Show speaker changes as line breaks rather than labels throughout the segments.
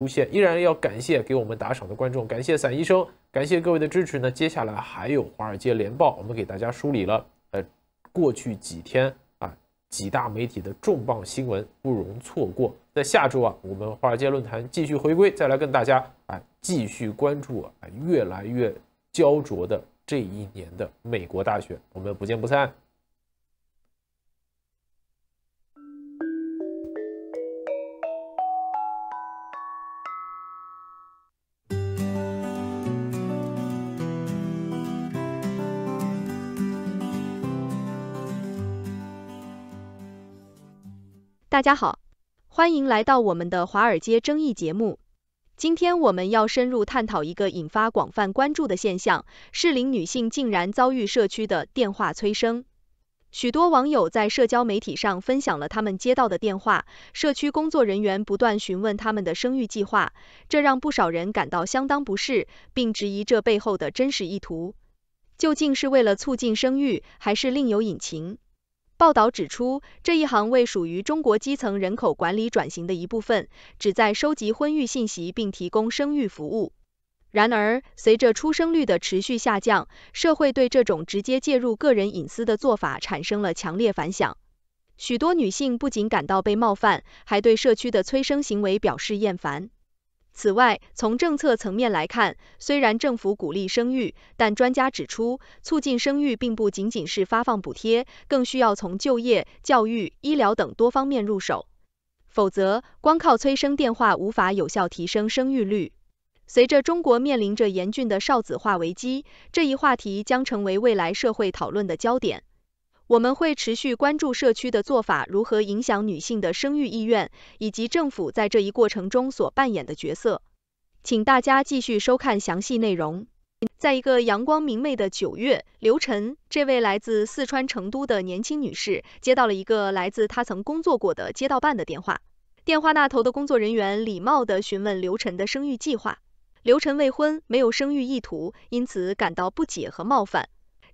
出现，依然要感谢给我们打赏的观众，感谢伞医生，感谢各位的支持呢。接下来还有华尔街联报，我们给大家梳理了呃过去几天啊几大媒体的重磅新闻，不容错过。在下周啊，我们华尔街论坛继续回归，再来跟大家啊继续关注啊越来越焦灼的这一年的美国大选，我们不见不散。
大家好，欢迎来到我们的华尔街争议节目。今天我们要深入探讨一个引发广泛关注的现象：适龄女性竟然遭遇社区的电话催生。许多网友在社交媒体上分享了他们接到的电话，社区工作人员不断询问他们的生育计划，这让不少人感到相当不适，并质疑这背后的真实意图。究竟是为了促进生育，还是另有隐情？报道指出，这一行为属于中国基层人口管理转型的一部分，旨在收集婚育信息并提供生育服务。然而，随着出生率的持续下降，社会对这种直接介入个人隐私的做法产生了强烈反响。许多女性不仅感到被冒犯，还对社区的催生行为表示厌烦。此外，从政策层面来看，虽然政府鼓励生育，但专家指出，促进生育并不仅仅是发放补贴，更需要从就业、教育、医疗等多方面入手。否则，光靠催生电话无法有效提升生育率。随着中国面临着严峻的少子化危机，这一话题将成为未来社会讨论的焦点。我们会持续关注社区的做法如何影响女性的生育意愿，以及政府在这一过程中所扮演的角色。请大家继续收看详细内容。在一个阳光明媚的九月，刘晨这位来自四川成都的年轻女士接到了一个来自她曾工作过的街道办的电话。电话那头的工作人员礼貌地询问刘晨的生育计划。刘晨未婚，没有生育意图，因此感到不解和冒犯。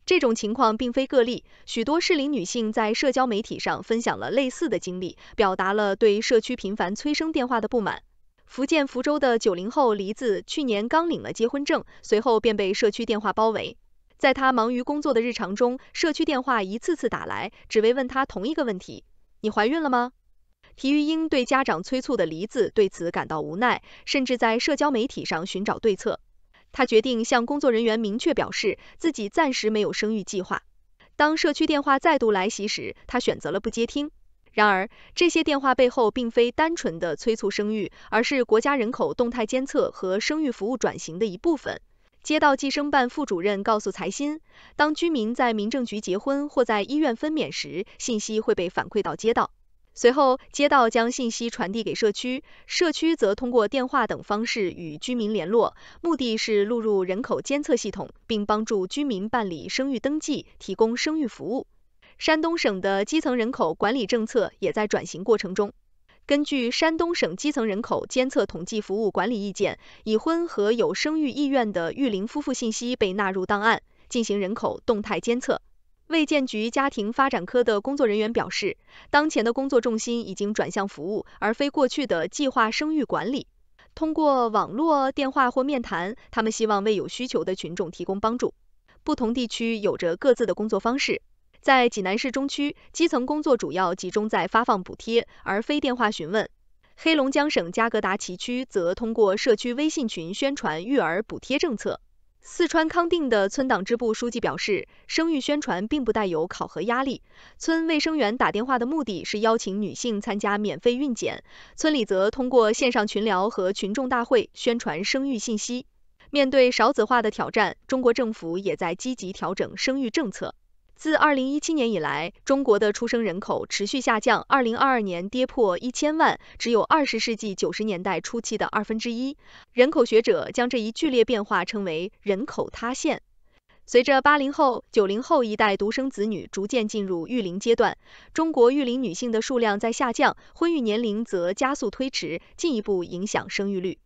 这种情况并非个例，许多适龄女性在社交媒体上分享了类似的经历，表达了对社区频繁催生电话的不满。福建福州的九零后黎子去年刚领了结婚证，随后便被社区电话包围。在她忙于工作的日常中，社区电话一次次打来，只为问她同一个问题：“你怀孕了吗？”体育英对家长催促的黎子对此感到无奈，甚至在社交媒体上寻找对策。他决定向工作人员明确表示自己暂时没有生育计划。当社区电话再度来袭时，他选择了不接听。然而，这些电话背后并非单纯的催促生育，而是国家人口动态监测和生育服务转型的一部分。街道计生办副主任告诉财新，当居民在民政局结婚或在医院分娩时，信息会被反馈到街道。随后，街道将信息传递给社区，社区则通过电话等方式与居民联络，目的是录入人口监测系统，并帮助居民办理生育登记，提供生育服务。山东省的基层人口管理政策也在转型过程中。根据《山东省基层人口监测统计服务管理意见》，已婚和有生育意愿的育龄夫妇信息被纳入档案，进行人口动态监测。卫健局家庭发展科的工作人员表示，当前的工作重心已经转向服务，而非过去的计划生育管理。通过网络、电话或面谈，他们希望为有需求的群众提供帮助。不同地区有着各自的工作方式。在济南市中区，基层工作主要集中在发放补贴，而非电话询问。黑龙江省加格达奇区则通过社区微信群宣传育儿补贴政策。四川康定的村党支部书记表示，生育宣传并不带有考核压力。村卫生员打电话的目的是邀请女性参加免费孕检，村里则通过线上群聊和群众大会宣传生育信息。面对少子化的挑战，中国政府也在积极调整生育政策。自二零一七年以来，中国的出生人口持续下降，二零二二年跌破一千万，只有二十世纪九十年代初期的二分之一。人口学者将这一剧烈变化称为“人口塌陷”。随着八零后、九零后一代独生子女逐渐进入育龄阶段，中国育龄女性的数量在下降，婚育年龄则加速推迟，进一步影响生育率。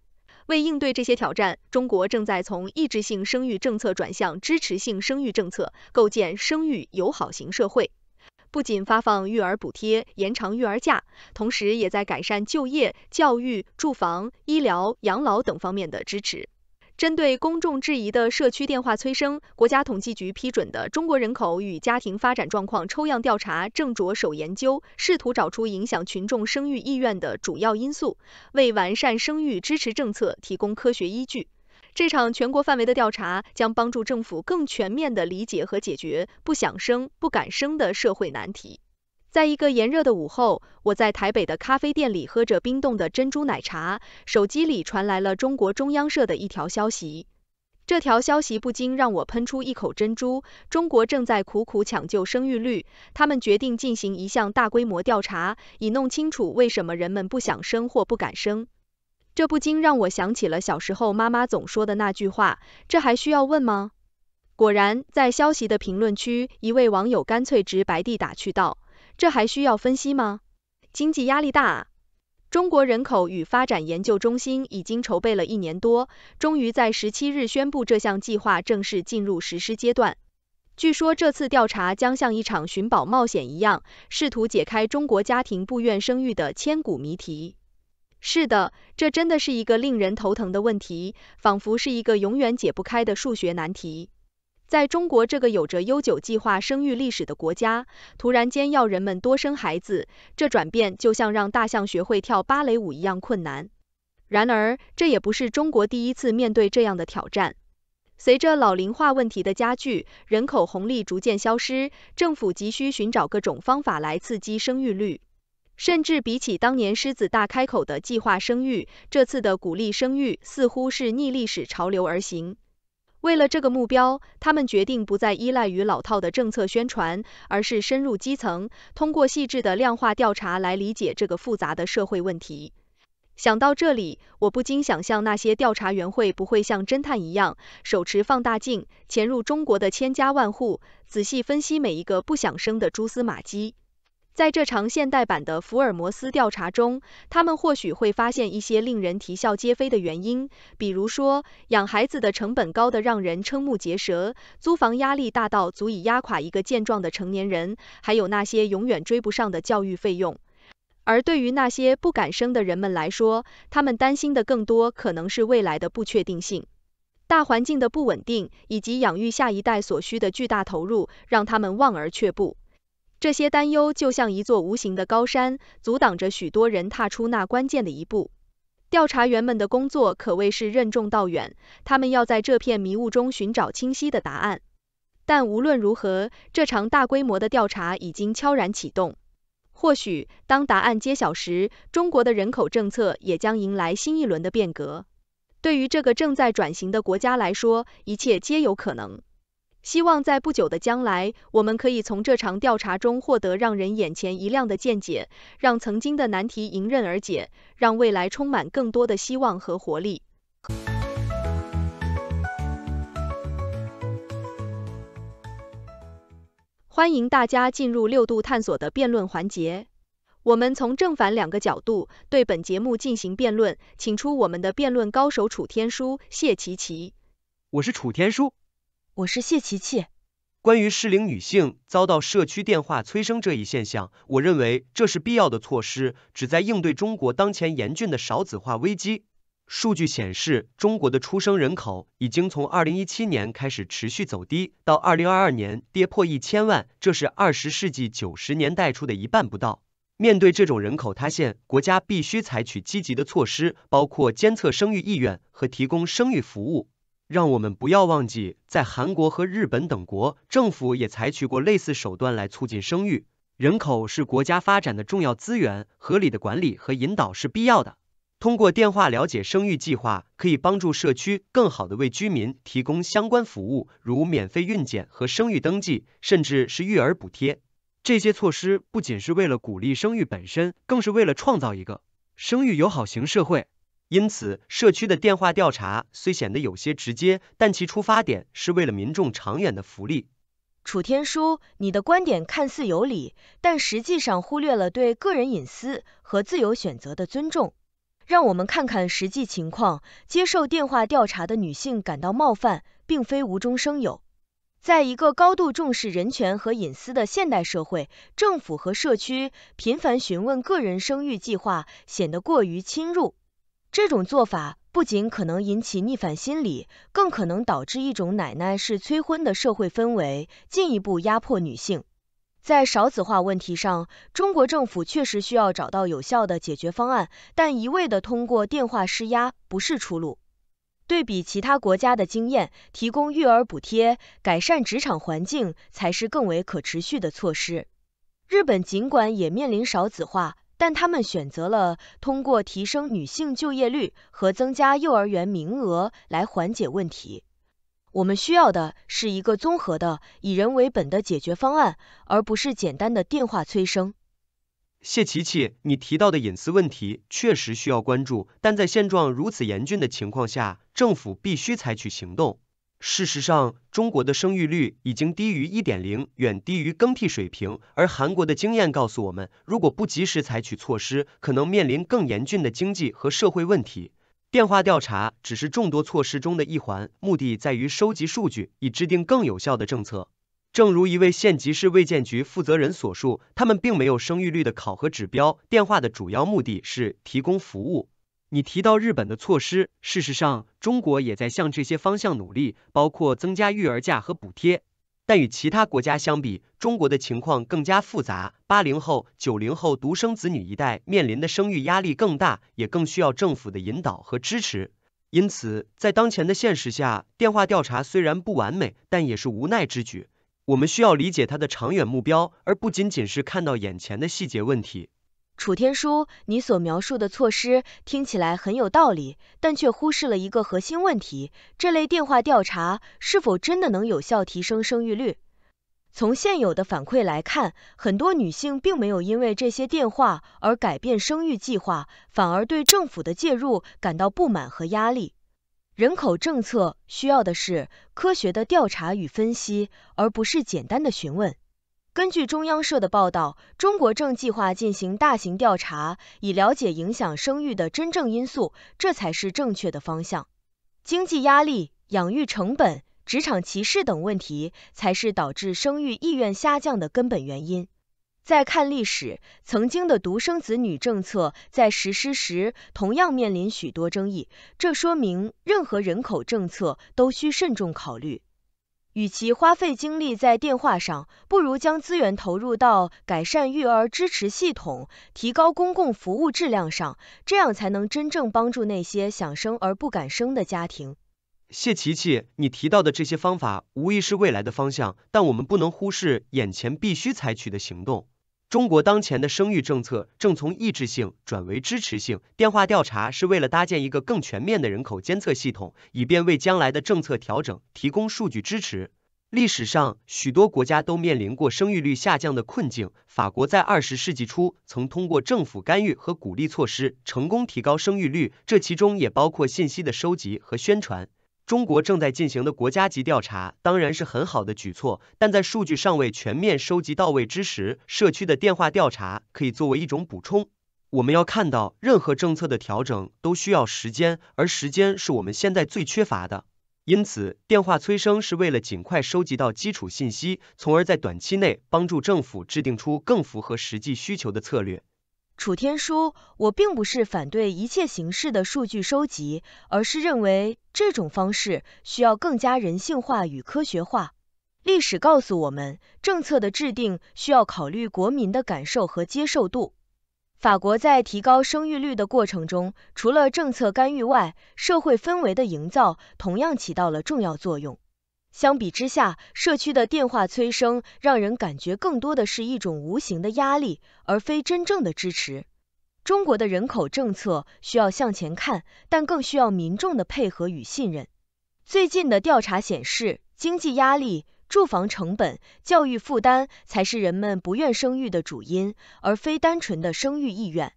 为应对这些挑战，中国正在从抑制性生育政策转向支持性生育政策，构建生育友好型社会。不仅发放育儿补贴、延长育儿假，同时也在改善就业、教育、住房、医疗、养老等方面的支持。针对公众质疑的社区电话催生，国家统计局批准的《中国人口与家庭发展状况抽样调查》正着手研究，试图找出影响群众生育意愿的主要因素，为完善生育支持政策提供科学依据。这场全国范围的调查将帮助政府更全面地理解和解决不想生、不敢生的社会难题。在一个炎热的午后，我在台北的咖啡店里喝着冰冻的珍珠奶茶，手机里传来了中国中央社的一条消息。这条消息不禁让我喷出一口珍珠。中国正在苦苦抢救生育率，他们决定进行一项大规模调查，以弄清楚为什么人们不想生或不敢生。这不禁让我想起了小时候妈妈总说的那句话，这还需要问吗？果然，在消息的评论区，一位网友干脆直白地打趣道。这还需要分析吗？经济压力大啊！中国人口与发展研究中心已经筹备了一年多，终于在十七日宣布这项计划正式进入实施阶段。据说这次调查将像一场寻宝冒险一样，试图解开中国家庭不愿生育的千古谜题。是的，这真的是一个令人头疼的问题，仿佛是一个永远解不开的数学难题。在中国这个有着悠久计划生育历史的国家，突然间要人们多生孩子，这转变就像让大象学会跳芭蕾舞一样困难。然而，这也不是中国第一次面对这样的挑战。随着老龄化问题的加剧，人口红利逐渐消失，政府急需寻找各种方法来刺激生育率。甚至比起当年狮子大开口的计划生育，这次的鼓励生育似乎是逆历史潮流而行。为了这个目标，他们决定不再依赖于老套的政策宣传，而是深入基层，通过细致的量化调查来理解这个复杂的社会问题。想到这里，我不禁想象那些调查员会不会像侦探一样，手持放大镜，潜入中国的千家万户，仔细分析每一个不想生的蛛丝马迹。在这场现代版的福尔摩斯调查中，他们或许会发现一些令人啼笑皆非的原因，比如说养孩子的成本高的让人瞠目结舌，租房压力大到足以压垮一个健壮的成年人，还有那些永远追不上的教育费用。而对于那些不敢生的人们来说，他们担心的更多可能是未来的不确定性、大环境的不稳定，以及养育下一代所需的巨大投入，让他们望而却步。这些担忧就像一座无形的高山，阻挡着许多人踏出那关键的一步。调查员们的工作可谓是任重道远，他们要在这片迷雾中寻找清晰的答案。但无论如何，这场大规模的调查已经悄然启动。或许，当答案揭晓时，中国的人口政策也将迎来新一轮的变革。对于这个正在转型的国家来说，一切皆有可能。希望在不久的将来，我们可以从这场调查中获得让人眼前一亮的见解，让曾经的难题迎刃而解，让未来充满更多的希望和活力。欢迎大家进入六度探索的辩论环节，我们从正反两个角度对本节目进行辩论，请出我们的辩论高手楚天舒、谢琪琪。
我是楚天舒。
我是谢琪琪。
关于适龄女性遭到社区电话催生这一现象，我认为这是必要的措施，旨在应对中国当前严峻的少子化危机。数据显示，中国的出生人口已经从二零一七年开始持续走低，到二零二二年跌破一千万，这是二十世纪九十年代初的一半不到。面对这种人口塌陷，国家必须采取积极的措施，包括监测生育意愿和提供生育服务。让我们不要忘记，在韩国和日本等国，政府也采取过类似手段来促进生育。人口是国家发展的重要资源，合理的管理和引导是必要的。通过电话了解生育计划，可以帮助社区更好地为居民提供相关服务，如免费孕检和生育登记，甚至是育儿补贴。这些措施不仅是为了鼓励生育本身，更是为了创造一个生育友好型社会。因此，社区的电话调查虽显得有些直接，但其出发点是为了民众长远的福
利。楚天舒，你的观点看似有理，但实际上忽略了对个人隐私和自由选择的尊重。让我们看看实际情况：接受电话调查的女性感到冒犯，并非无中生有。在一个高度重视人权和隐私的现代社会，政府和社区频繁询问个人生育计划，显得过于侵入。这种做法不仅可能引起逆反心理，更可能导致一种“奶奶是催婚”的社会氛围，进一步压迫女性。在少子化问题上，中国政府确实需要找到有效的解决方案，但一味的通过电话施压不是出路。对比其他国家的经验，提供育儿补贴、改善职场环境才是更为可持续的措施。日本尽管也面临少子化。但他们选择了通过提升女性就业率和增加幼儿园名额来缓解问题。我们需要的是一个综合的、以人为本的解决方案，而不是简单的电话催生。
谢琪琪，你提到的隐私问题确实需要关注，但在现状如此严峻的情况下，政府必须采取行动。事实上，中国的生育率已经低于一点零，远低于更替水平。而韩国的经验告诉我们，如果不及时采取措施，可能面临更严峻的经济和社会问题。电话调查只是众多措施中的一环，目的在于收集数据，以制定更有效的政策。正如一位县级市卫健局负责人所述，他们并没有生育率的考核指标，电话的主要目的是提供服务。你提到日本的措施，事实上，中国也在向这些方向努力，包括增加育儿假和补贴。但与其他国家相比，中国的情况更加复杂。八零后、九零后独生子女一代面临的生育压力更大，也更需要政府的引导和支持。因此，在当前的现实下，电话调查虽然不完美，但也是无奈之举。我们需要理解它的长远目标，而不仅仅是看到眼前的细节问题。
楚天舒，你所描述的措施听起来很有道理，但却忽视了一个核心问题：这类电话调查是否真的能有效提升生育率？从现有的反馈来看，很多女性并没有因为这些电话而改变生育计划，反而对政府的介入感到不满和压力。人口政策需要的是科学的调查与分析，而不是简单的询问。根据中央社的报道，中国正计划进行大型调查，以了解影响生育的真正因素，这才是正确的方向。经济压力、养育成本、职场歧视等问题，才是导致生育意愿下降的根本原因。再看历史，曾经的独生子女政策在实施时同样面临许多争议，这说明任何人口政策都需慎重考虑。与其花费精力在电话上，不如将资源投入到改善育儿支持系统、提高公共服务质量上，这样才能真正帮助那些想生而不敢生的家庭。
谢琪琪，你提到的这些方法无疑是未来的方向，但我们不能忽视眼前必须采取的行动。中国当前的生育政策正从抑制性转为支持性。电话调查是为了搭建一个更全面的人口监测系统，以便为将来的政策调整提供数据支持。历史上，许多国家都面临过生育率下降的困境。法国在二十世纪初曾通过政府干预和鼓励措施，成功提高生育率，这其中也包括信息的收集和宣传。中国正在进行的国家级调查当然是很好的举措，但在数据尚未全面收集到位之时，社区的电话调查可以作为一种补充。我们要看到，任何政策的调整都需要时间，而时间是我们现在最缺乏的。因此，电话催生是为了尽快收集到基础信息，从而在短期内帮助政府制定出更符合实际需求的策略。
楚天舒，我并不是反对一切形式的数据收集，而是认为。这种方式需要更加人性化与科学化。历史告诉我们，政策的制定需要考虑国民的感受和接受度。法国在提高生育率的过程中，除了政策干预外，社会氛围的营造同样起到了重要作用。相比之下，社区的电话催生让人感觉更多的是一种无形的压力，而非真正的支持。中国的人口政策需要向前看，但更需要民众的配合与信任。最近的调查显示，经济压力、住房成本、教育负担才是人们不愿生育的主因，而非单纯的生育意愿。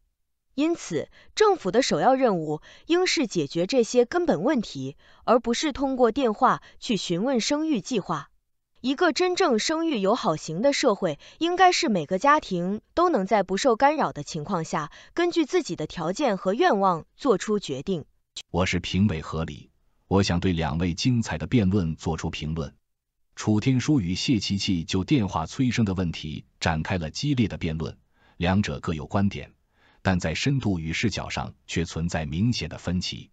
因此，政府的首要任务应是解决这些根本问题，而不是通过电话去询问生育计划。一个真正生育友好型的社会，应该是每个家庭都能在不受干扰的情况下，根据自己的条件和愿望做出决定。
我是评委何理，我想对两位精彩的辩论做出评论。楚天舒与谢琪琪就电话催生的问题展开了激烈的辩论，两者各有观点，但在深度与视角上却存在明显的分歧。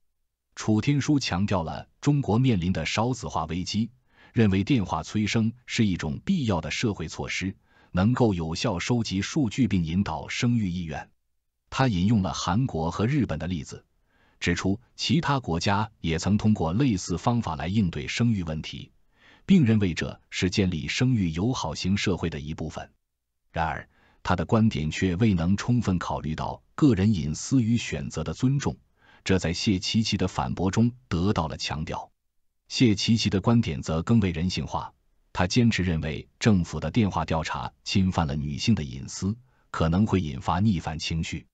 楚天舒强调了中国面临的少子化危机。认为电话催生是一种必要的社会措施，能够有效收集数据并引导生育意愿。他引用了韩国和日本的例子，指出其他国家也曾通过类似方法来应对生育问题，并认为这是建立生育友好型社会的一部分。然而，他的观点却未能充分考虑到个人隐私与选择的尊重，这在谢奇奇的反驳中得到了强调。谢奇奇的观点则更为人性化。他坚持认为，政府的电话调查侵犯了女性的隐私，可能会引发逆反情绪。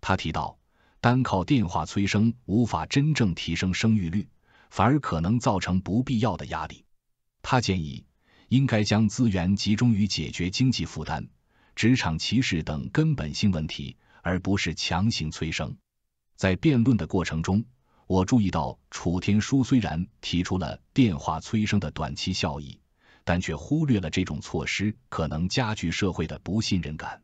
他提到，单靠电话催生无法真正提升生育率，反而可能造成不必要的压力。他建议，应该将资源集中于解决经济负担、职场歧视等根本性问题，而不是强行催生。在辩论的过程中。我注意到，楚天舒虽然提出了电话催生的短期效益，但却忽略了这种措施可能加剧社会的不信任感。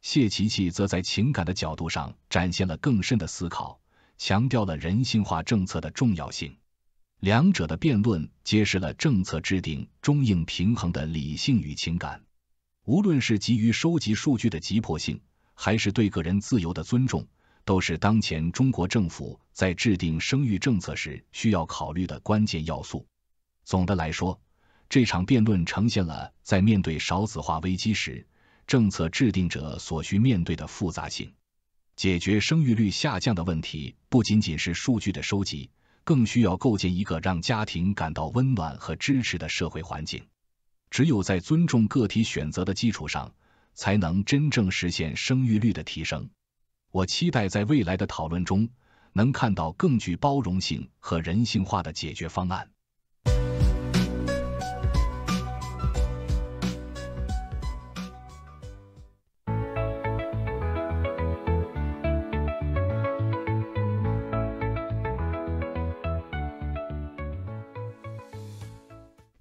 谢琪琪则在情感的角度上展现了更深的思考，强调了人性化政策的重要性。两者的辩论揭示了政策制定中应平衡的理性与情感。无论是急于收集数据的急迫性，还是对个人自由的尊重。都是当前中国政府在制定生育政策时需要考虑的关键要素。总的来说，这场辩论呈现了在面对少子化危机时，政策制定者所需面对的复杂性。解决生育率下降的问题，不仅仅是数据的收集，更需要构建一个让家庭感到温暖和支持的社会环境。只有在尊重个体选择的基础上，才能真正实现生育率的提升。我期待在未来的讨论中，能看到更具包容性和人性化的解决方案。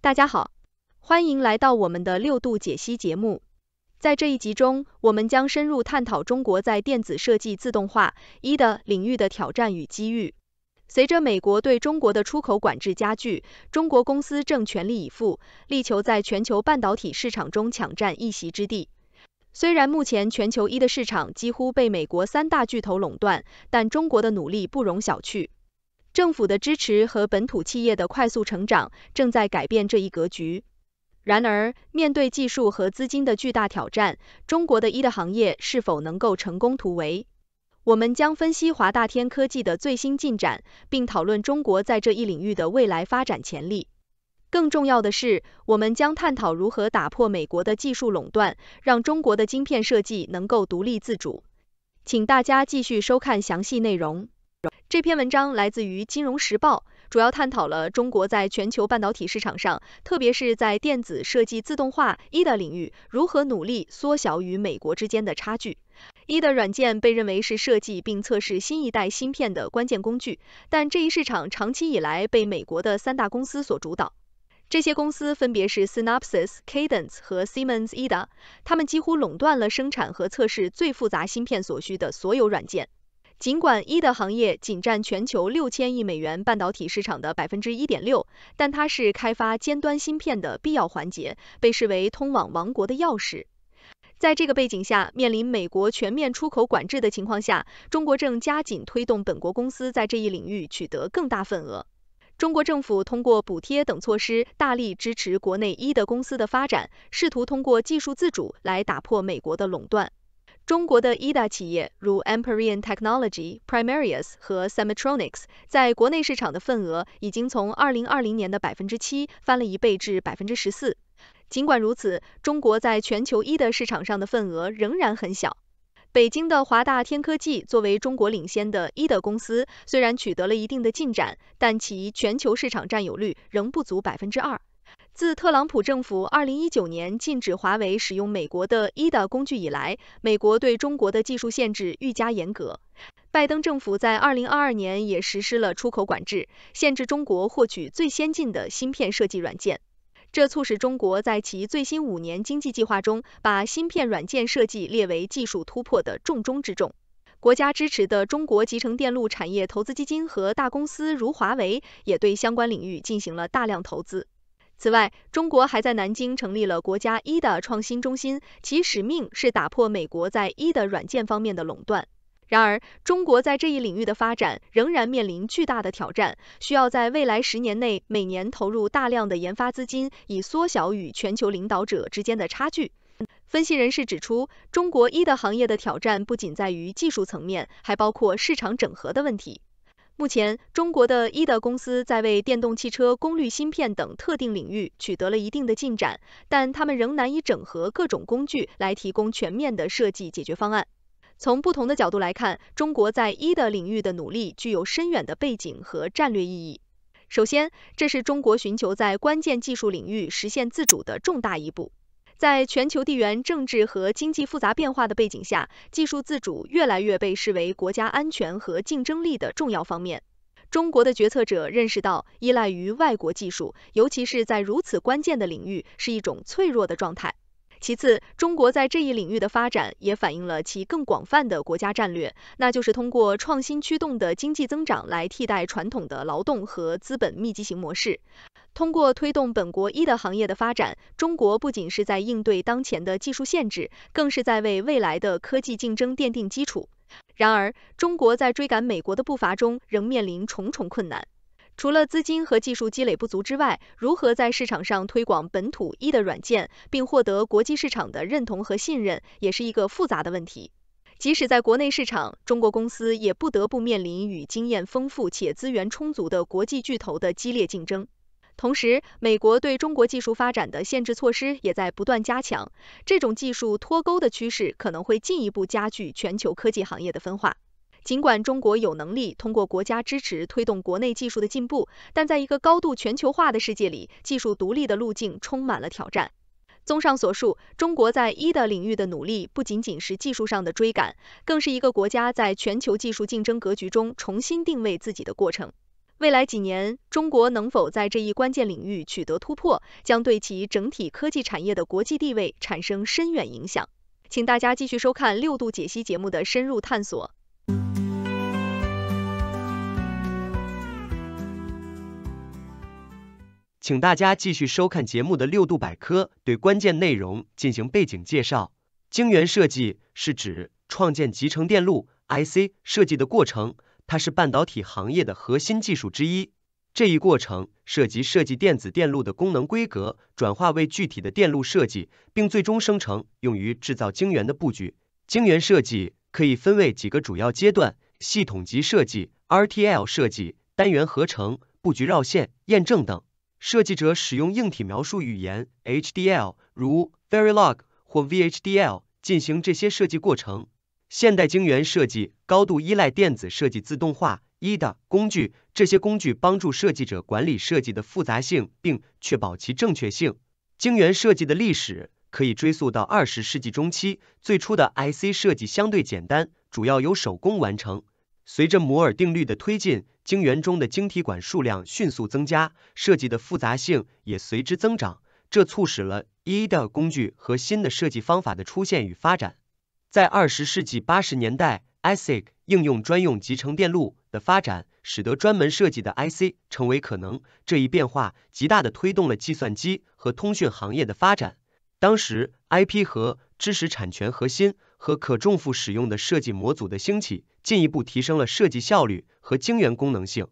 大家好，欢迎来到我们的六度解析节目。在这一集中，我们将深入探讨中国在电子设计自动化 e 的领域的挑战与机遇。随着美国对中国的出口管制加剧，中国公司正全力以赴，力求在全球半导体市场中抢占一席之地。虽然目前全球 e 的市场几乎被美国三大巨头垄断，但中国的努力不容小觑。政府的支持和本土企业的快速成长正在改变这一格局。然而，面对技术和资金的巨大挑战，中国的一的行业是否能够成功突围？我们将分析华大天科技的最新进展，并讨论中国在这一领域的未来发展潜力。更重要的是，我们将探讨如何打破美国的技术垄断，让中国的晶片设计能够独立自主。请大家继续收看详细内容。这篇文章来自于《金融时报》。主要探讨了中国在全球半导体市场上，特别是在电子设计自动化 （EDA） 领域，如何努力缩小与美国之间的差距。EDA 软件被认为是设计并测试新一代芯片的关键工具，但这一市场长期以来被美国的三大公司所主导，这些公司分别是 Synopsys、Cadence 和 Siemens EDA，它们几乎垄断了生产和测试最复杂芯片所需的所有软件。尽管一的行业仅占全球六千亿美元半导体市场的百分之一点六，但它是开发尖端芯片的必要环节，被视为通往王国的钥匙。在这个背景下面临美国全面出口管制的情况下，中国正加紧推动本国公司在这一领域取得更大份额。中国政府通过补贴等措施，大力支持国内一的公司的发展，试图通过技术自主来打破美国的垄断。中国的一大企业，如 e m p e r e o n Technology、Primarius 和 Sematronics，在国内市场的份额已经从2020年的百分之七翻了一倍至百分之十四。尽管如此，中国在全球一的市场上的份额仍然很小。北京的华大天科技作为中国领先的医的公司，虽然取得了一定的进展，但其全球市场占有率仍不足百分之二。自特朗普政府二零一九年禁止华为使用美国的 EDA 工具以来，美国对中国的技术限制愈加严格。拜登政府在二零二二年也实施了出口管制，限制中国获取最先进的芯片设计软件。这促使中国在其最新五年经济计划中，把芯片软件设计列为技术突破的重中之重。国家支持的中国集成电路产业投资基金和大公司如华为，也对相关领域进行了大量投资。此外，中国还在南京成立了国家一的创新中心，其使命是打破美国在一的软件方面的垄断。然而，中国在这一领域的发展仍然面临巨大的挑战，需要在未来十年内每年投入大量的研发资金，以缩小与全球领导者之间的差距。分析人士指出，中国一的行业的挑战不仅在于技术层面，还包括市场整合的问题。目前，中国的一的公司在为电动汽车、功率芯片等特定领域取得了一定的进展，但他们仍难以整合各种工具来提供全面的设计解决方案。从不同的角度来看，中国在一的领域的努力具有深远的背景和战略意义。首先，这是中国寻求在关键技术领域实现自主的重大一步。在全球地缘政治和经济复杂变化的背景下，技术自主越来越被视为国家安全和竞争力的重要方面。中国的决策者认识到，依赖于外国技术，尤其是在如此关键的领域，是一种脆弱的状态。其次，中国在这一领域的发展也反映了其更广泛的国家战略，那就是通过创新驱动的经济增长来替代传统的劳动和资本密集型模式。通过推动本国医的行业的发展，中国不仅是在应对当前的技术限制，更是在为未来的科技竞争奠定基础。然而，中国在追赶美国的步伐中仍面临重重困难。除了资金和技术积累不足之外，如何在市场上推广本土医的软件，并获得国际市场的认同和信任，也是一个复杂的问题。即使在国内市场，中国公司也不得不面临与经验丰富且资源充足的国际巨头的激烈竞争。同时，美国对中国技术发展的限制措施也在不断加强，这种技术脱钩的趋势可能会进一步加剧全球科技行业的分化。尽管中国有能力通过国家支持推动国内技术的进步，但在一个高度全球化的世界里，技术独立的路径充满了挑战。综上所述，中国在“一”的领域的努力不仅仅是技术上的追赶，更是一个国家在全球技术竞争格局中重新定位自己的过程。未来几年，中国能否在这一关键领域取得突破，将对其整体科技产业的国际地位产生深远影响。请大家继续收看六度解析节目的深入探索。
请大家继续收看节目的六度百科，对关键内容进行背景介绍。晶圆设计是指创建集成电路 （IC） 设计的过程。它是半导体行业的核心技术之一。这一过程涉及设计电子电路的功能规格，转化为具体的电路设计，并最终生成用于制造晶圆的布局。晶圆设计可以分为几个主要阶段：系统级设计、RTL 设计、单元合成、布局绕线、验证等。设计者使用硬体描述语言 （HDL），如 Verilog 或 VHDL，进行这些设计过程。现代晶圆设计高度依赖电子设计自动化 e d 工具，这些工具帮助设计者管理设计的复杂性，并确保其正确性。晶圆设计的历史可以追溯到二十世纪中期，最初的 IC 设计相对简单，主要由手工完成。随着摩尔定律的推进，晶圆中的晶体管数量迅速增加，设计的复杂性也随之增长。这促使了 e d 工具和新的设计方法的出现与发展。在二十世纪八十年代，IC 应用专用集成电路的发展，使得专门设计的 IC 成为可能。这一变化极大的推动了计算机和通讯行业的发展。当时，IP 和知识产权核心和可重复使用的设计模组的兴起，进一步提升了设计效率和晶圆功能性。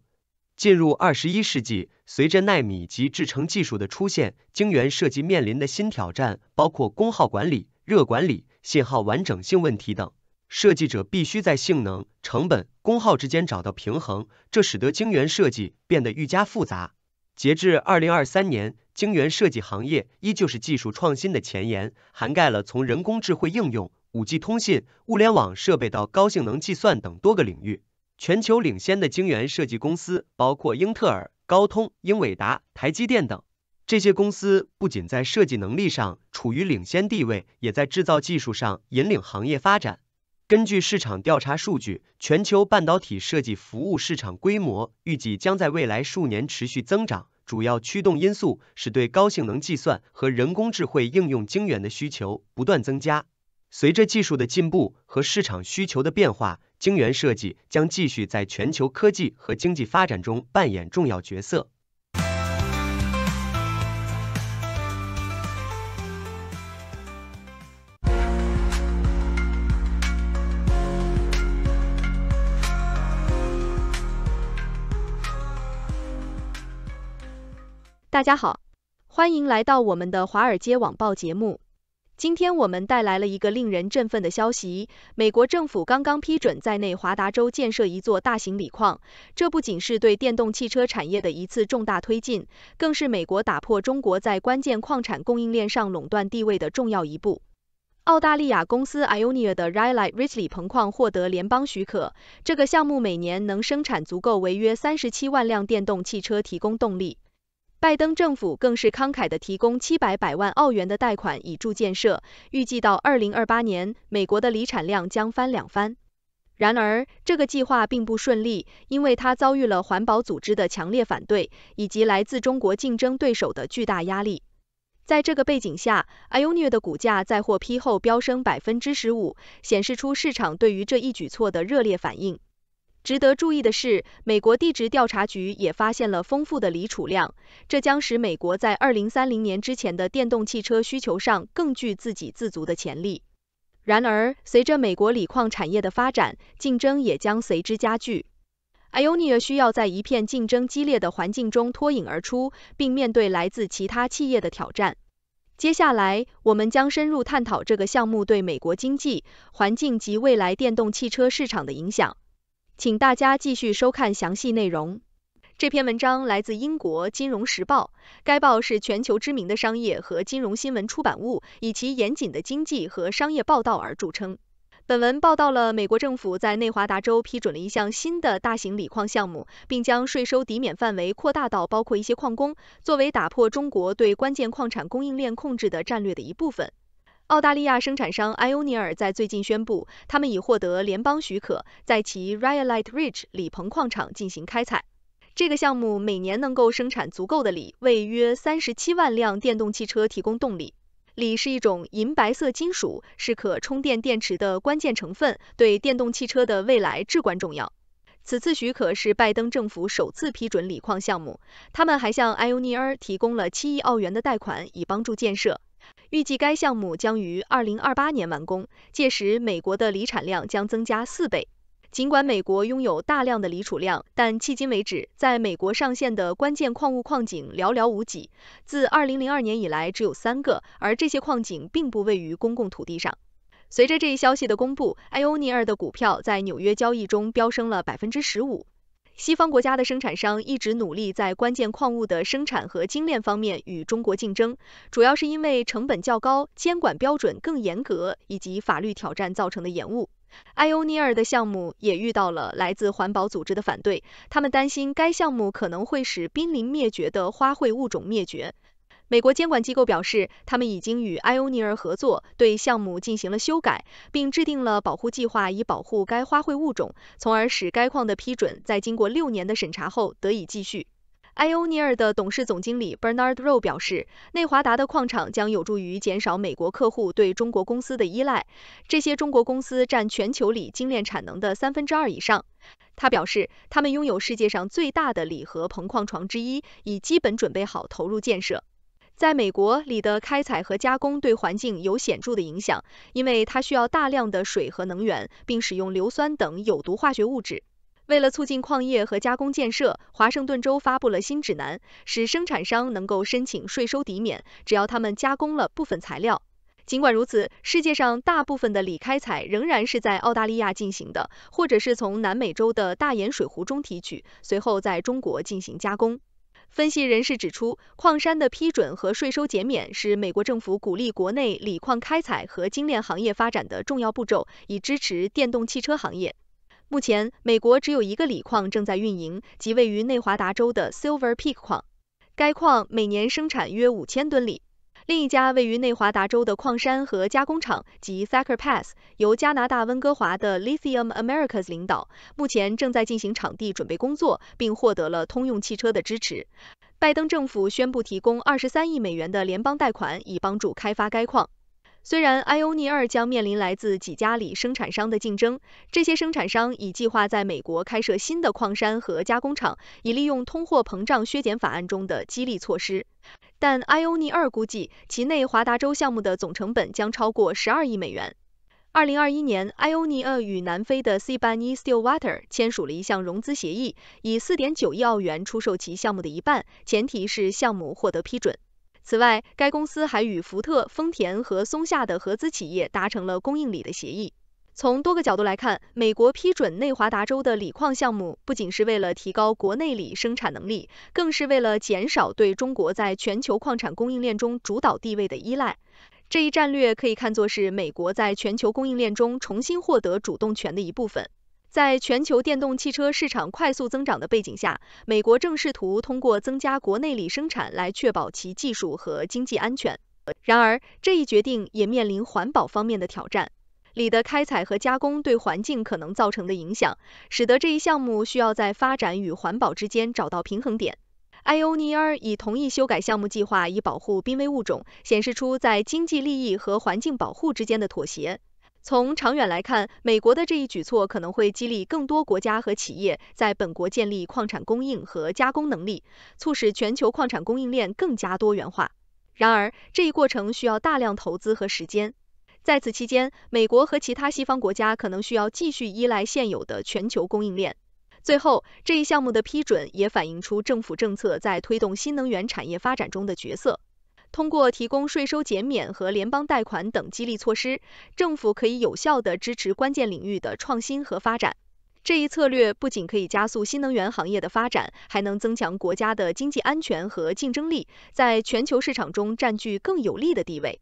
进入二十一世纪，随着纳米级制程技术的出现，晶圆设计面临的新挑战包括功耗管理、热管理。信号完整性问题等，设计者必须在性能、成本、功耗之间找到平衡，这使得晶圆设计变得愈加复杂。截至二零二三年，晶圆设计行业依旧是技术创新的前沿，涵盖了从人工智慧应用、五 G 通信、物联网设备到高性能计算等多个领域。全球领先的晶圆设计公司包括英特尔、高通、英伟达、台积电等。这些公司不仅在设计能力上处于领先地位，也在制造技术上引领行业发展。根据市场调查数据，全球半导体设计服务市场规模预计将在未来数年持续增长。主要驱动因素是对高性能计算和人工智慧应用晶圆的需求不断增加。随着技术的进步和市场需求的变化，晶圆设计将继续在全球科技和经济发展中扮演重要角色。
大家好，欢迎来到我们的华尔街网报节目。今天我们带来了一个令人振奋的消息：美国政府刚刚批准在内华达州建设一座大型锂矿。这不仅是对电动汽车产业的一次重大推进，更是美国打破中国在关键矿产供应链上垄断地位的重要一步。澳大利亚公司 Ionia 的 r i l e y r i c h l y 铜矿获得联邦许可，这个项目每年能生产足够为约三十七万辆电动汽车提供动力。拜登政府更是慷慨地提供七百百万澳元的贷款以助建设，预计到二零二八年，美国的锂产量将翻两番。然而，这个计划并不顺利，因为它遭遇了环保组织的强烈反对，以及来自中国竞争对手的巨大压力。在这个背景下 i o n i a 的股价在获批后飙升百分之十五，显示出市场对于这一举措的热烈反应。值得注意的是，美国地质调查局也发现了丰富的锂储量，这将使美国在二零三零年之前的电动汽车需求上更具自给自足的潜力。然而，随着美国锂矿产业的发展，竞争也将随之加剧。Ionia 需要在一片竞争激烈的环境中脱颖而出，并面对来自其他企业的挑战。接下来，我们将深入探讨这个项目对美国经济、环境及未来电动汽车市场的影响。请大家继续收看详细内容。这篇文章来自英国《金融时报》，该报是全球知名的商业和金融新闻出版物，以其严谨的经济和商业报道而著称。本文报道了美国政府在内华达州批准了一项新的大型锂矿项目，并将税收抵免范围扩大到包括一些矿工，作为打破中国对关键矿产供应链控制的战略的一部分。澳大利亚生产商埃欧尼尔在最近宣布，他们已获得联邦许可，在其 r h a o l i t e Ridge 锂硼矿场进行开采。这个项目每年能够生产足够的锂，为约三十七万辆电动汽车提供动力。锂是一种银白色金属，是可充电电池的关键成分，对电动汽车的未来至关重要。此次许可是拜登政府首次批准锂矿项目。他们还向埃欧尼尔提供了七亿澳元的贷款，以帮助建设。预计该项目将于二零二八年完工，届时美国的锂产量将增加四倍。尽管美国拥有大量的锂储量，但迄今为止，在美国上线的关键矿物矿井寥寥无几。自二零零二年以来，只有三个，而这些矿井并不位于公共土地上。随着这一消息的公布 i o n 尔的股票在纽约交易中飙升了百分之十五。西方国家的生产商一直努力在关键矿物的生产和精炼方面与中国竞争，主要是因为成本较高、监管标准更严格以及法律挑战造成的延误。艾欧尼尔的项目也遇到了来自环保组织的反对，他们担心该项目可能会使濒临灭绝的花卉物种灭绝。美国监管机构表示，他们已经与埃欧尼尔合作，对项目进行了修改，并制定了保护计划以保护该花卉物种，从而使该矿的批准在经过六年的审查后得以继续。埃欧尼尔的董事总经理 Bernard Rowe 表示，内华达的矿场将有助于减少美国客户对中国公司的依赖，这些中国公司占全球锂精炼产能的三分之二以上。他表示，他们拥有世界上最大的锂和硼矿床之一，已基本准备好投入建设。在美国里的开采和加工对环境有显著的影响，因为它需要大量的水和能源，并使用硫酸等有毒化学物质。为了促进矿业和加工建设，华盛顿州发布了新指南，使生产商能够申请税收抵免，只要他们加工了部分材料。尽管如此，世界上大部分的锂开采仍然是在澳大利亚进行的，或者是从南美洲的大盐水湖中提取，随后在中国进行加工。分析人士指出，矿山的批准和税收减免是美国政府鼓励国内锂矿开采和精炼行业发展的重要步骤，以支持电动汽车行业。目前，美国只有一个锂矿正在运营，即位于内华达州的 Silver Peak 矿。该矿每年生产约五千吨锂。另一家位于内华达州的矿山和加工厂即 Saker Pass 由加拿大温哥华的 Lithium Americas 领导，目前正在进行场地准备工作，并获得了通用汽车的支持。拜登政府宣布提供23亿美元的联邦贷款，以帮助开发该矿。虽然 i o n i 二将面临来自几家锂生产商的竞争，这些生产商已计划在美国开设新的矿山和加工厂，以利用通货膨胀削减法案中的激励措施，但 i o n i 二估计其内华达州项目的总成本将超过十二亿美元。2021年 i o n i 二与南非的 c i b a n i Steel Water 签署了一项融资协议，以4.9亿澳元出售其项目的一半，前提是项目获得批准。此外，该公司还与福特、丰田和松下的合资企业达成了供应锂的协议。从多个角度来看，美国批准内华达州的锂矿项目，不仅是为了提高国内锂生产能力，更是为了减少对中国在全球矿产供应链中主导地位的依赖。这一战略可以看作是美国在全球供应链中重新获得主动权的一部分。在全球电动汽车市场快速增长的背景下，美国正试图通过增加国内锂生产来确保其技术和经济安全。然而，这一决定也面临环保方面的挑战。锂的开采和加工对环境可能造成的影响，使得这一项目需要在发展与环保之间找到平衡点。i o n 尔 r 已同意修改项目计划以保护濒危物种，显示出在经济利益和环境保护之间的妥协。从长远来看，美国的这一举措可能会激励更多国家和企业在本国建立矿产供应和加工能力，促使全球矿产供应链更加多元化。然而，这一过程需要大量投资和时间，在此期间，美国和其他西方国家可能需要继续依赖现有的全球供应链。最后，这一项目的批准也反映出政府政策在推动新能源产业发展中的角色。通过提供税收减免和联邦贷款等激励措施，政府可以有效地支持关键领域的创新和发展。这一策略不仅可以加速新能源行业的发展，还能增强国家的经济安全和竞争力，在全球市场中占据更有利的地位。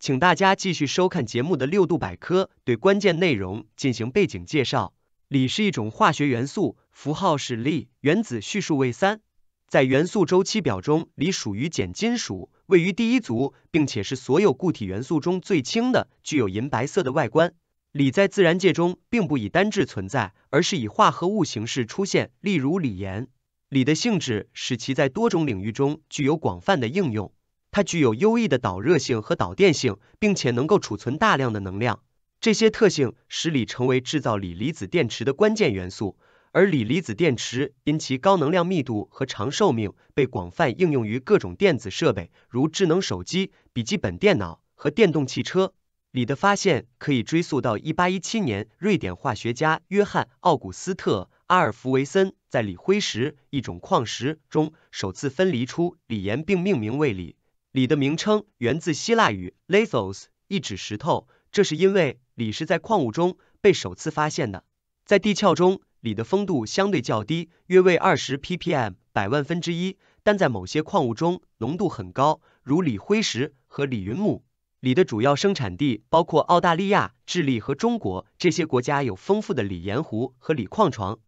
请大家继续收看节目的六度百科，对关键内容进行背景介绍。锂是一种化学元素，符号是锂，原子序数为三。在元素周期表中，锂属于碱金属，位于第一族，并且是所有固体元素中最轻的，具有银白色的外观。锂在自然界中并不以单质存在，而是以化合物形式出现，例如锂盐。锂的性质使其在多种领域中具有广泛的应用，它具有优异的导热性和导电性，并且能够储存大量的能量。这些特性使锂成为制造锂离子电池的关键元素，而锂离子电池因其高能量密度和长寿命，被广泛应用于各种电子设备，如智能手机、笔记本电脑和电动汽车。锂的发现可以追溯到一八一七年，瑞典化学家约翰·奥古斯特·阿尔弗维森在锂辉石一种矿石中首次分离出锂盐，并命名为锂。锂的名称源自希腊语 “lithos”，意指石头，这是因为。锂是在矿物中被首次发现的，在地壳中，锂的丰度相对较低，约为二十 ppm（ 百万分之一），但在某些矿物中浓度很高，如锂辉石和锂云母。锂的主要生产地包括澳大利亚、智利和中国，这些国家有丰富的锂盐湖和锂矿床。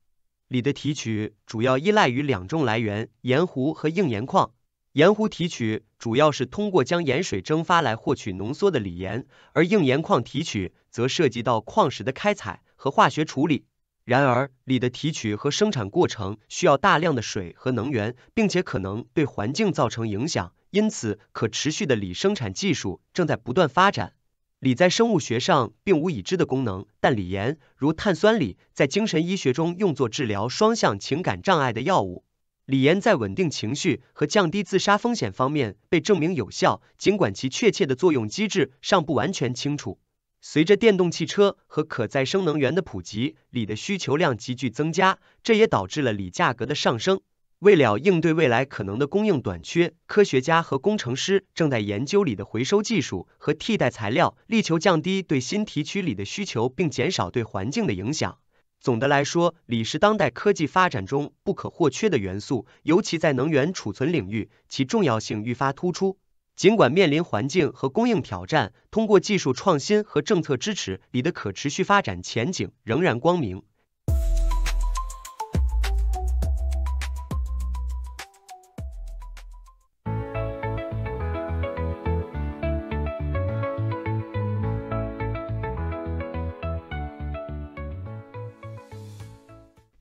锂的提取主要依赖于两种来源：盐湖和硬岩矿。盐湖提取主要是通过将盐水蒸发来获取浓缩的锂盐，而硬盐矿提取则涉及到矿石的开采和化学处理。然而，锂的提取和生产过程需要大量的水和能源，并且可能对环境造成影响。因此，可持续的锂生产技术正在不断发展。锂在生物学上并无已知的功能，但锂盐如碳酸锂在精神医学中用作治疗双向情感障碍的药物。锂盐在稳定情绪和降低自杀风险方面被证明有效，尽管其确切的作用机制尚不完全清楚。随着电动汽车和可再生能源的普及，锂的需求量急剧增加，这也导致了锂价格的上升。为了应对未来可能的供应短缺，科学家和工程师正在研究锂的回收技术和替代材料，力求降低对新提取锂的需求，并减少对环境的影响。总的来说，锂是当代科技发展中不可或缺的元素，尤其在能源储存领域，其重要性愈发突出。尽管面临环境和供应挑战，通过技术创新和政策支持，锂的可持续发展前景仍然光明。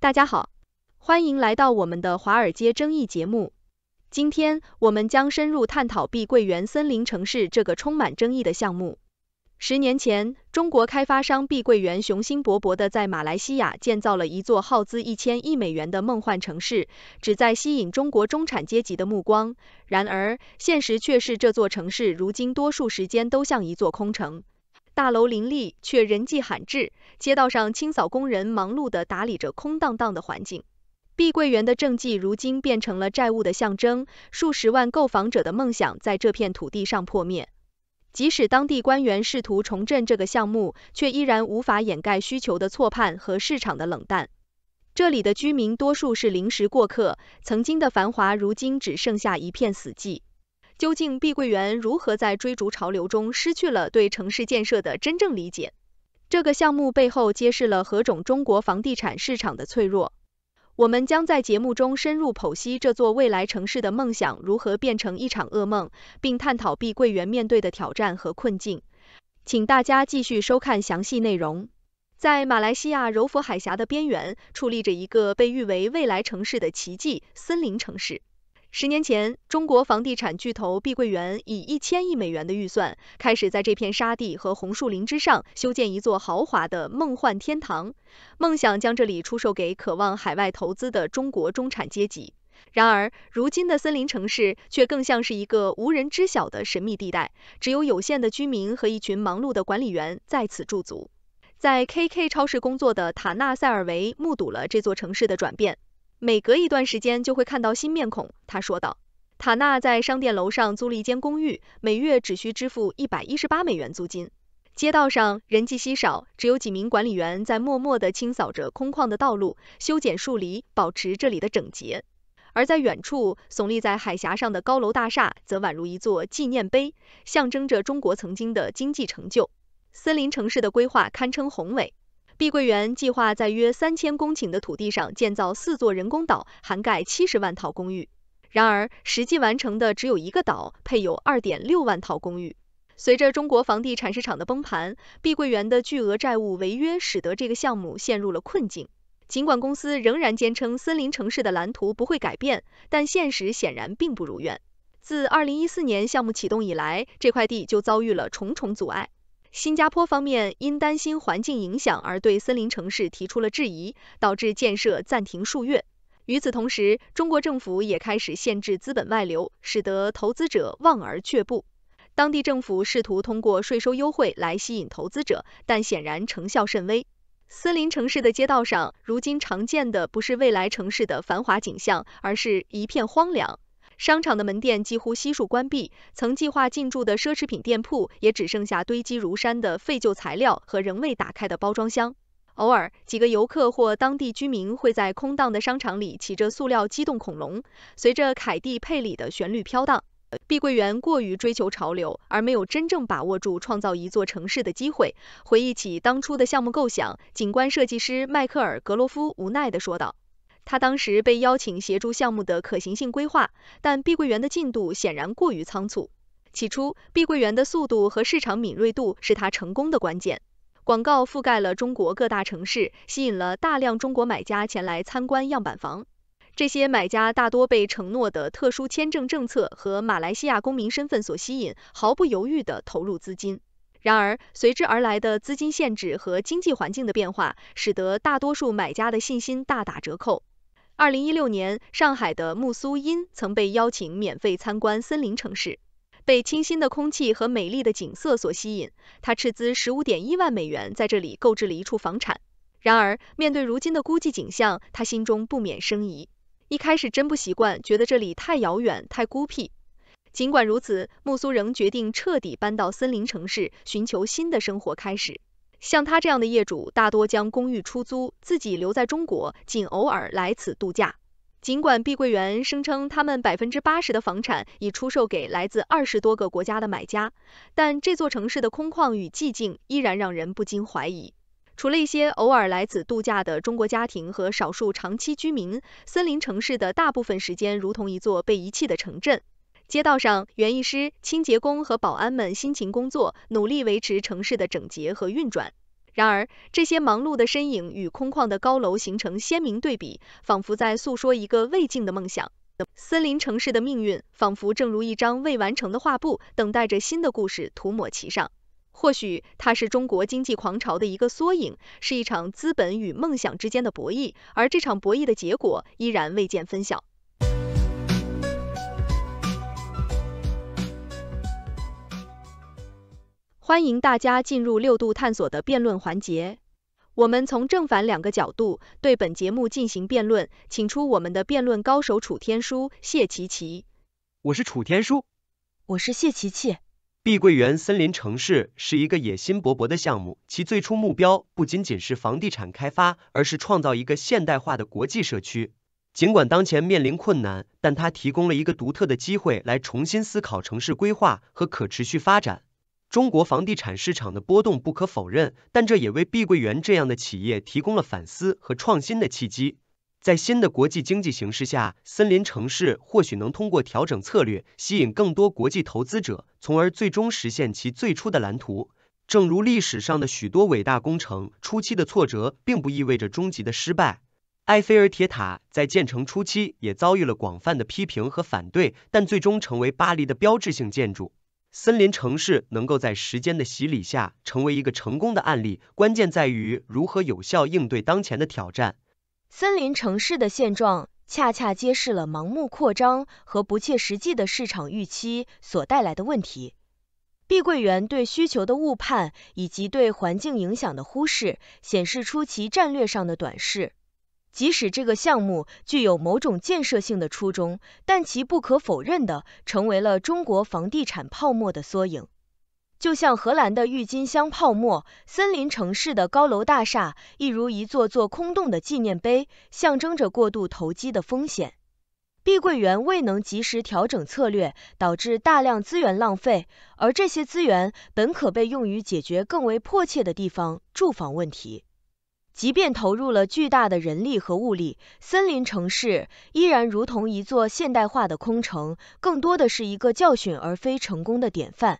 大家好，欢迎来到我们的华尔街争议节目。今天我们将深入探讨碧桂园森林城市这个充满争议的项目。十年前，中国开发商碧桂园雄心勃勃地在马来西亚建造了一座耗资一千亿美元的梦幻城市，旨在吸引中国中产阶级的目光。然而，现实却是这座城市如今多数时间都像一座空城。大楼林立，却人迹罕至。街道上，清扫工人忙碌地打理着空荡荡的环境。碧桂园的政绩如今变成了债务的象征，数十万购房者的梦想在这片土地上破灭。即使当地官员试图重振这个项目，却依然无法掩盖需求的错判和市场的冷淡。这里的居民多数是临时过客，曾经的繁华如今只剩下一片死寂。究竟碧桂园如何在追逐潮流中失去了对城市建设的真正理解？这个项目背后揭示了何种中国房地产市场的脆弱？我们将在节目中深入剖析这座未来城市的梦想如何变成一场噩梦，并探讨碧桂园面对的挑战和困境。请大家继续收看详细内容。在马来西亚柔佛海峡的边缘，矗立着一个被誉为未来城市的奇迹——森林城市。十年前，中国房地产巨头碧桂园以一千亿美元的预算，开始在这片沙地和红树林之上修建一座豪华的梦幻天堂，梦想将这里出售给渴望海外投资的中国中产阶级。然而，如今的森林城市却更像是一个无人知晓的神秘地带，只有有限的居民和一群忙碌的管理员在此驻足。在 KK 超市工作的塔纳塞尔维目睹了这座城市的转变。每隔一段时间就会看到新面孔，他说道。塔纳在商店楼上租了一间公寓，每月只需支付一百一十八美元租金。街道上人迹稀少，只有几名管理员在默默地清扫着空旷的道路，修剪树篱，保持这里的整洁。而在远处耸立在海峡上的高楼大厦，则宛如一座纪念碑，象征着中国曾经的经济成就。森林城市的规划堪称宏伟。碧桂园计划在约三千公顷的土地上建造四座人工岛，涵盖七十万套公寓。然而，实际完成的只有一个岛，配有二点六万套公寓。随着中国房地产市场的崩盘，碧桂园的巨额债务违约使得这个项目陷入了困境。尽管公司仍然坚称森林城市的蓝图不会改变，但现实显然并不如愿。自二零一四年项目启动以来，这块地就遭遇了重重阻碍。新加坡方面因担心环境影响而对森林城市提出了质疑，导致建设暂停数月。与此同时，中国政府也开始限制资本外流，使得投资者望而却步。当地政府试图通过税收优惠来吸引投资者，但显然成效甚微。森林城市的街道上，如今常见的不是未来城市的繁华景象，而是一片荒凉。商场的门店几乎悉数关闭，曾计划进驻的奢侈品店铺也只剩下堆积如山的废旧材料和仍未打开的包装箱。偶尔，几个游客或当地居民会在空荡的商场里骑着塑料机动恐龙，随着凯蒂佩里的旋律飘荡。碧桂园过于追求潮流，而没有真正把握住创造一座城市的机会。回忆起当初的项目构想，景观设计师迈克尔格罗夫无奈地说道。他当时被邀请协助项目的可行性规划，但碧桂园的进度显然过于仓促。起初，碧桂园的速度和市场敏锐度是他成功的关键。广告覆盖了中国各大城市，吸引了大量中国买家前来参观样板房。这些买家大多被承诺的特殊签证政策和马来西亚公民身份所吸引，毫不犹豫地投入资金。然而，随之而来的资金限制和经济环境的变化，使得大多数买家的信心大打折扣。二零一六年，上海的穆苏因曾被邀请免费参观森林城市，被清新的空气和美丽的景色所吸引。他斥资十五点一万美元在这里购置了一处房产。然而，面对如今的孤寂景象，他心中不免生疑。一开始真不习惯，觉得这里太遥远、太孤僻。尽管如此，穆苏仍决定彻底搬到森林城市，寻求新的生活开始。像他这样的业主，大多将公寓出租，自己留在中国，仅偶尔来此度假。尽管碧桂园声称他们百分之八十的房产已出售给来自二十多个国家的买家，但这座城市的空旷与寂静依然让人不禁怀疑。除了一些偶尔来此度假的中国家庭和少数长期居民，森林城市的大部分时间如同一座被遗弃的城镇。街道上，园艺师、清洁工和保安们辛勤工作，努力维持城市的整洁和运转。然而，这些忙碌的身影与空旷的高楼形成鲜明对比，仿佛在诉说一个未尽的梦想。森林城市的命运，仿佛正如一张未完成的画布，等待着新的故事涂抹其上。或许，它是中国经济狂潮的一个缩影，是一场资本与梦想之间的博弈，而这场博弈的结果依然未见分晓。欢迎大家进入六度探索的辩论环节。我们从正反两个角度对本节目进行辩论，请出我们的辩论高手楚天舒、谢琪琪。
我是楚天舒，
我是谢琪琪。
碧桂园森林城市是一个野心勃勃的项目，其最初目标不仅仅是房地产开发，而是创造一个现代化的国际社区。尽管当前面临困难，但它提供了一个独特的机会来重新思考城市规划和可持续发展。中国房地产市场的波动不可否认，但这也为碧桂园这样的企业提供了反思和创新的契机。在新的国际经济形势下，森林城市或许能通过调整策略，吸引更多国际投资者，从而最终实现其最初的蓝图。正如历史上的许多伟大工程，初期的挫折并不意味着终极的失败。埃菲尔铁塔在建成初期也遭遇了广泛的批评和反对，但最终成为巴黎的标志性建筑。森林城市能够在时间的洗礼下成为一个成功的案例，关键在于如何有效应对当前的挑战。
森林城市的现状恰恰揭示了盲目扩张和不切实际的市场预期所带来的问题。碧桂园对需求的误判以及对环境影响的忽视，显示出其战略上的短视。即使这个项目具有某种建设性的初衷，但其不可否认的成为了中国房地产泡沫的缩影。就像荷兰的郁金香泡沫，森林城市的高楼大厦，一如一座座空洞的纪念碑，象征着过度投机的风险。碧桂园未能及时调整策略，导致大量资源浪费，而这些资源本可被用于解决更为迫切的地方住房问题。即便投入了巨大的人力和物力，森林城市依然如同一座现代化的空城，更多的是一个教训而非成功的典范。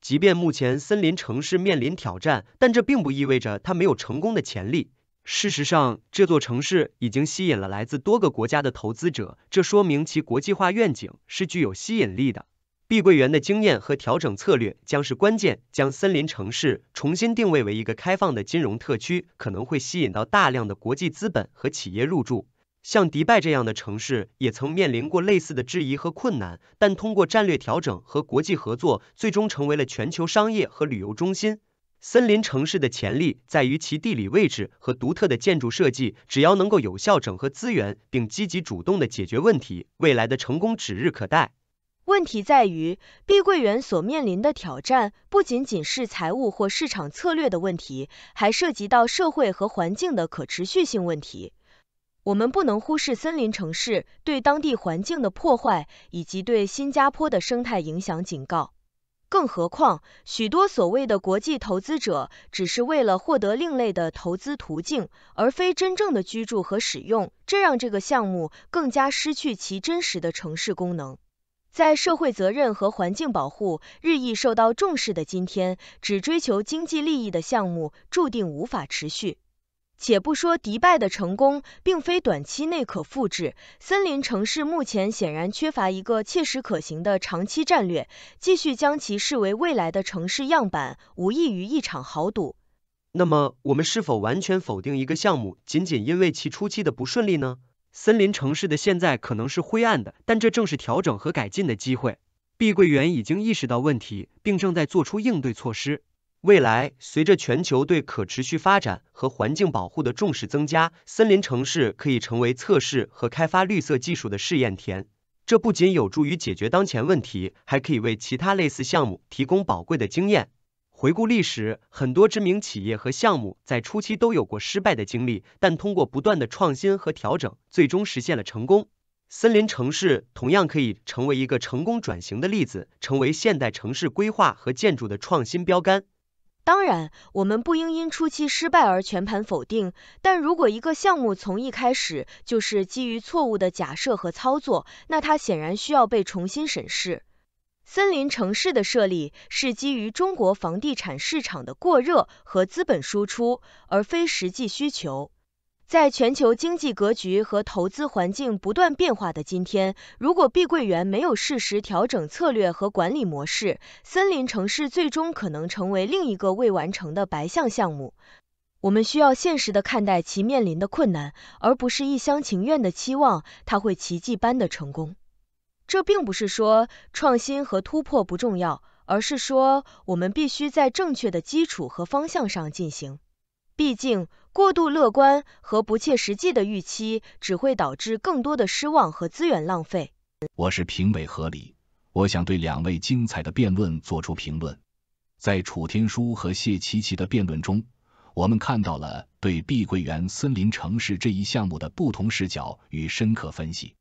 即便目前森林城市面临挑战，但这并不意味着它没有成功的潜力。事实上，这座城市已经吸引了来自多个国家的投资者，这说明其国际化愿景是具有吸引力的。碧桂园的经验和调整策略将是关键。将森林城市重新定位为一个开放的金融特区，可能会吸引到大量的国际资本和企业入驻。像迪拜这样的城市也曾面临过类似的质疑和困难，但通过战略调整和国际合作，最终成为了全球商业和旅游中心。森林城市的潜力在于其地理位置和独特的建筑设计。只要能够有效整合资源，并积极主动地解决问题，未来的成功指日可待。
问题在于，碧桂园所面临的挑战不仅仅是财务或市场策略的问题，还涉及到社会和环境的可持续性问题。我们不能忽视森林城市对当地环境的破坏以及对新加坡的生态影响警告。更何况，许多所谓的国际投资者只是为了获得另类的投资途径，而非真正的居住和使用，这让这个项目更加失去其真实的城市功能。在社会责任和环境保护日益受到重视的今天，只追求经济利益的项目注定无法持续。且不说迪拜的成功并非短期内可复制，森林城市目前显然缺乏一个切实可行的长期战略。继续将其视为未来的城市样板，无异于一场豪赌。
那么，我们是否完全否定一个项目，仅仅因为其初期的不顺利呢？森林城市的现在可能是灰暗的，但这正是调整和改进的机会。碧桂园已经意识到问题，并正在做出应对措施。未来，随着全球对可持续发展和环境保护的重视增加，森林城市可以成为测试和开发绿色技术的试验田。这不仅有助于解决当前问题，还可以为其他类似项目提供宝贵的经验。回顾历史，很多知名企业和项目在初期都有过失败的经历，但通过不断的创新和调整，最终实现了成功。森林城市同样可以成为一个成功转型的例子，成为现代城市规划和
建筑的创新标杆。当然，我们不应因初期失败而全盘否定，但如果一个项目从一开始就是基于错误的假设和操作，那它显然需要被重新审视。森林城市的设立是基于中国房地产市场的过热和资本输出，而非实际需求。在全球经济格局和投资环境不断变化的今天，如果碧桂园没有适时调整策略和管理模式，森林城市最终可能成为另一个未完成的白象项目。我们需要现实的看待其面临的困难，而不是一厢情愿的期望它会奇迹般的成功。这并不是说创新和突破不重要，而是说我们必须在正确的基础和方向上进行。毕竟，过度乐观和不切实际的预期只会导致更多的失望和资源浪费。
我是评委何理，我想对两位精彩的辩论做出评论。在楚天舒和谢琪琪的辩论中，我们看到了对碧桂园森林城市这一项目的不同视角与深刻分析。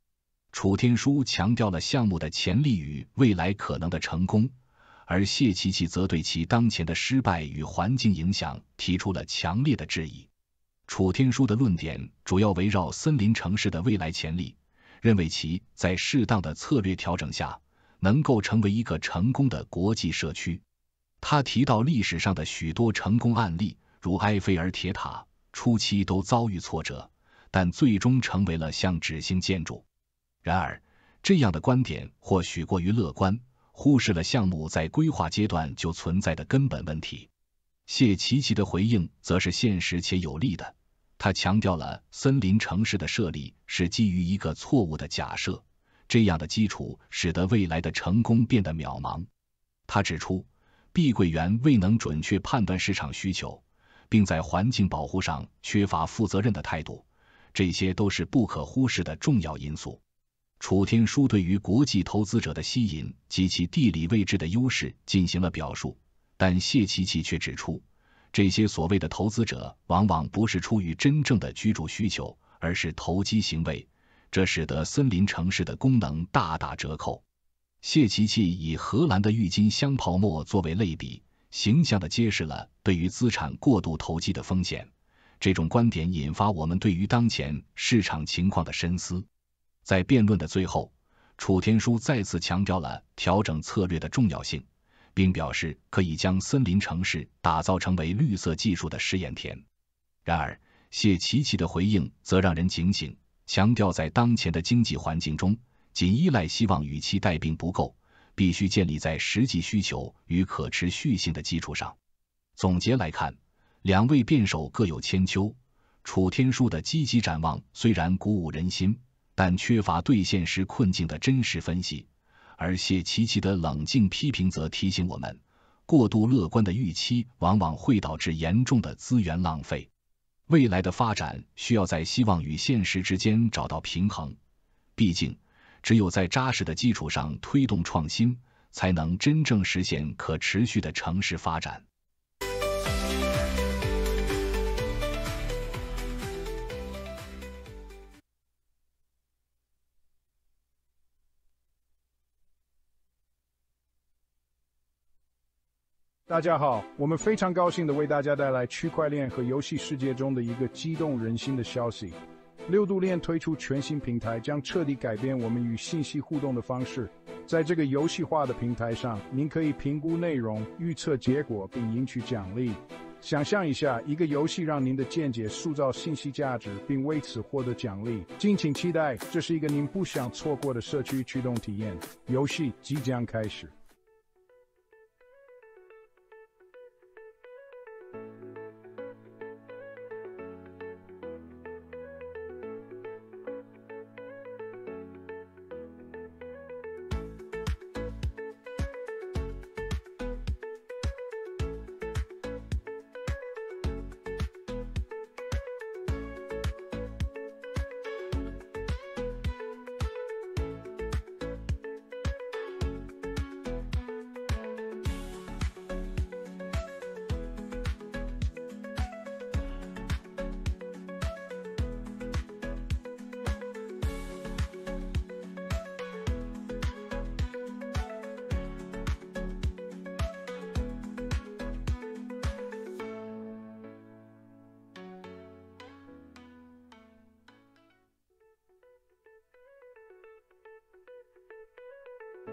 楚天舒强调了项目的潜力与未来可能的成功，而谢琪琪则对其当前的失败与环境影响提出了强烈的质疑。楚天舒的论点主要围绕森林城市的未来潜力，认为其在适当的策略调整下，能够成为一个成功的国际社区。他提到历史上的许多成功案例，如埃菲尔铁塔，初期都遭遇挫折，但最终成为了像纸性建筑。然而，这样的观点或许过于乐观，忽视了项目在规划阶段就存在的根本问题。谢奇奇的回应则是现实且有力的，他强调了森林城市的设立是基于一个错误的假设，这样的基础使得未来的成功变得渺茫。他指出，碧桂园未能准确判断市场需求，并在环境保护上缺乏负责任的态度，这些都是不可忽视的重要因素。楚天舒对于国际投资者的吸引及其地理位置的优势进行了表述，但谢奇奇却指出，这些所谓的投资者往往不是出于真正的居住需求，而是投机行为，这使得森林城市的功能大打折扣。谢奇奇以荷兰的郁金香泡沫作为类比，形象地揭示了对于资产过度投机的风险。这种观点引发我们对于当前市场情况的深思。在辩论的最后，楚天舒再次强调了调整策略的重要性，并表示可以将森林城市打造成为绿色技术的试验田。然而，谢奇奇的回应则让人警醒，强调在当前的经济环境中，仅依赖希望与其待病不够，必须建立在实际需求与可持续性的基础上。总结来看，两位辩手各有千秋，楚天舒的积极展望虽然鼓舞人心。但缺乏对现实困境的真实分析，而谢奇奇的冷静批评则提醒我们，过度乐观的预期往往会导致严重的资源浪费。未来的发展需要在希望与现实之间找到平衡，毕竟只有在扎实的基础上推动创新，才能真正实现可持续的城市发展。大家好，我们非常高兴的为大家带来区块链和游戏世界中的一个激动人心的消息。六度链推出全新平台，将彻底改变我们与信息互动的方式。在这个游戏化的平台上，您可以评估内容、预测结果，并赢取奖励。想象一下，一个游戏让您的见解塑造信息价值，并为此获得奖励。敬请期待，这是一个您不想错过的社区驱动体验。游戏即将开始。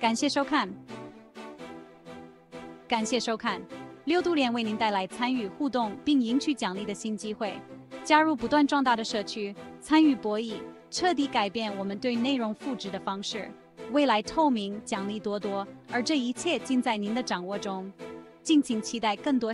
感谢收看，感谢收看。六度联为您带来参与互动并赢取奖励的新机会，加入不断壮大的社区，参与博弈，彻底改变我们对内容赋值的方式。未来透明，奖励多多，而这一切尽在您的掌握中。敬请期待更多。